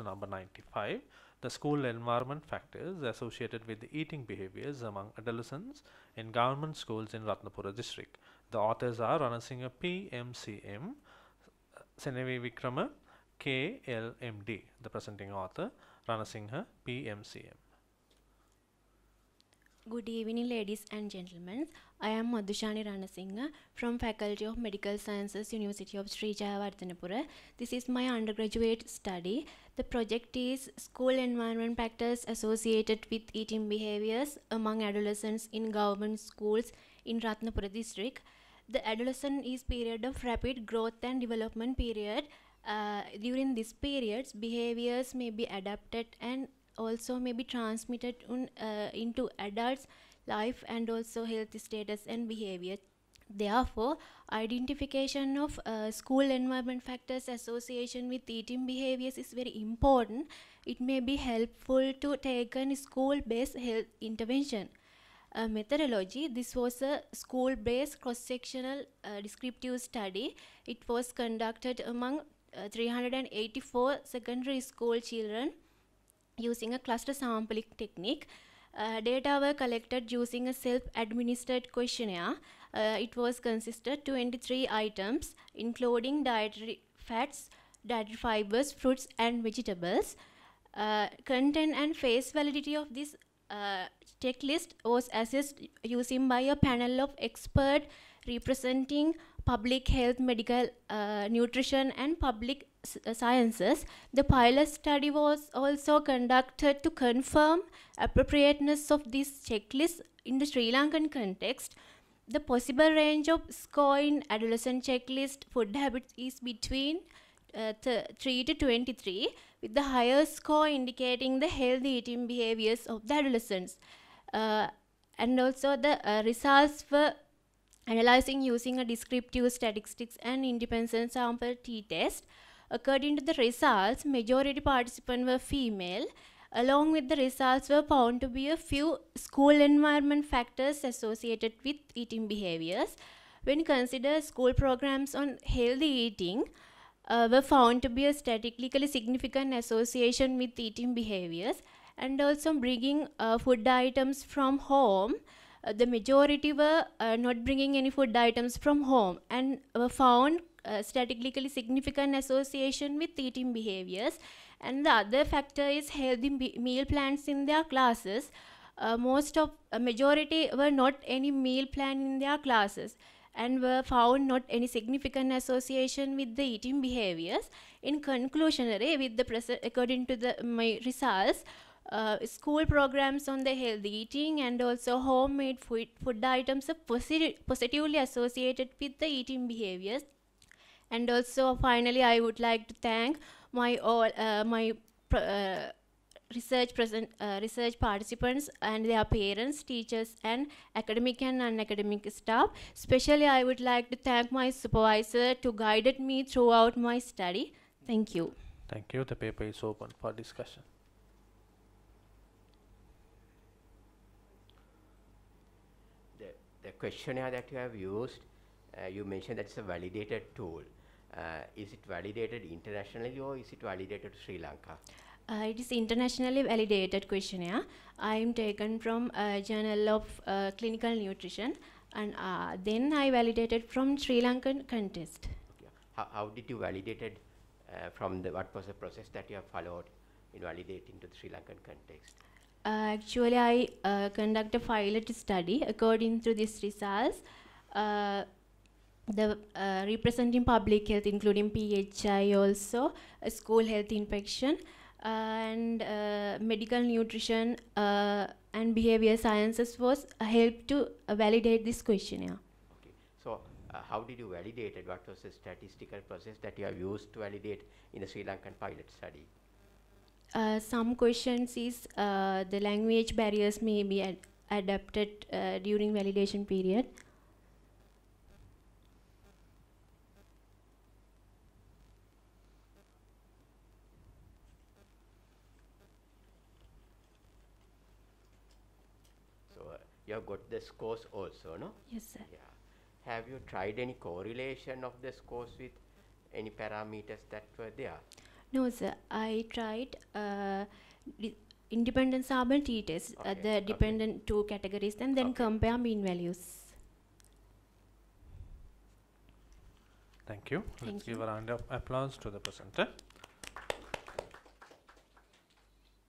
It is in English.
number 95. The school environment factors associated with eating behaviors among adolescents in government schools in Ratnapura district. The authors are Ranasinghe P. M. C. M. Senevi Vikrama K. L. M. D. The presenting author Ranasinghe P. M. C. M. Good evening ladies and gentlemen. I am Madhushani Singha from Faculty of Medical Sciences University of Sri Jayawardenepura. This is my undergraduate study. The project is school environment factors associated with eating behaviors among adolescents in government schools in Ratnapura district. The adolescent is period of rapid growth and development period. Uh, during this period, behaviors may be adapted and also may be transmitted un, uh, into adults' life and also health status and behavior. Therefore, identification of uh, school environment factors association with eating behaviors is very important. It may be helpful to take a school-based health intervention. Uh, methodology. This was a school-based cross-sectional uh, descriptive study. It was conducted among uh, 384 secondary school children using a cluster sampling technique. Uh, data were collected using a self-administered questionnaire. Uh, it was consisted 23 items, including dietary fats, dietary fibers, fruits, and vegetables. Uh, content and face validity of this uh, checklist was assessed using by a panel of experts representing public health, medical uh, nutrition, and public uh, sciences, the pilot study was also conducted to confirm appropriateness of this checklist in the Sri Lankan context. The possible range of score in adolescent checklist food habits is between uh, 3 to 23, with the higher score indicating the healthy eating behaviors of the adolescents. Uh, and also the uh, results were analyzing using a descriptive statistics and independent sample t-test. According to the results, majority participants were female. Along with the results were found to be a few school environment factors associated with eating behaviors. When considered, school programs on healthy eating uh, were found to be a statistically significant association with eating behaviors and also bringing uh, food items from home. Uh, the majority were uh, not bringing any food items from home and were found uh, statistically significant association with eating behaviors. And the other factor is healthy meal plans in their classes. Uh, most of uh, majority were not any meal plan in their classes and were found not any significant association with the eating behaviors. In conclusion, with the according to the my results, uh, school programs on the healthy eating and also homemade food, food items are posit positively associated with the eating behaviors and also, finally, I would like to thank my all uh, my uh, research present uh, research participants and their parents, teachers, and academic and non-academic staff. Especially, I would like to thank my supervisor to guided me throughout my study. Thank you. Thank you. The paper is open for discussion. The, questionnaire that you have used, uh, you mentioned that it's a validated tool. Uh, is it validated internationally or is it validated to Sri Lanka? Uh, it is internationally validated questionnaire. I am taken from a Journal of uh, Clinical Nutrition, and uh, then I validated from Sri Lankan contest. Okay. How, how, did you validated uh, from the what was the process that you have followed in validating to the Sri Lankan context? actually, I conducted a pilot study according to these results the uh, representing public health, including PHI also, school health infection, uh, and uh, medical nutrition uh, and behavior sciences was a help to uh, validate this questionnaire. Okay. So how did you validate it? What was the statistical process that you have used to validate in the Sri Lankan pilot study? some questions is the language barriers may be ad adapted during validation period. you have got the scores also, no? Yes, sir. Yeah. Have you tried any correlation of the scores with any parameters that were there? No, sir. I tried uh, independent Sabal t-test, uh, okay. uh, the dependent okay. two categories, and then okay. compare mean values. Thank you. Thank Let's you. give a round of applause to the presenter.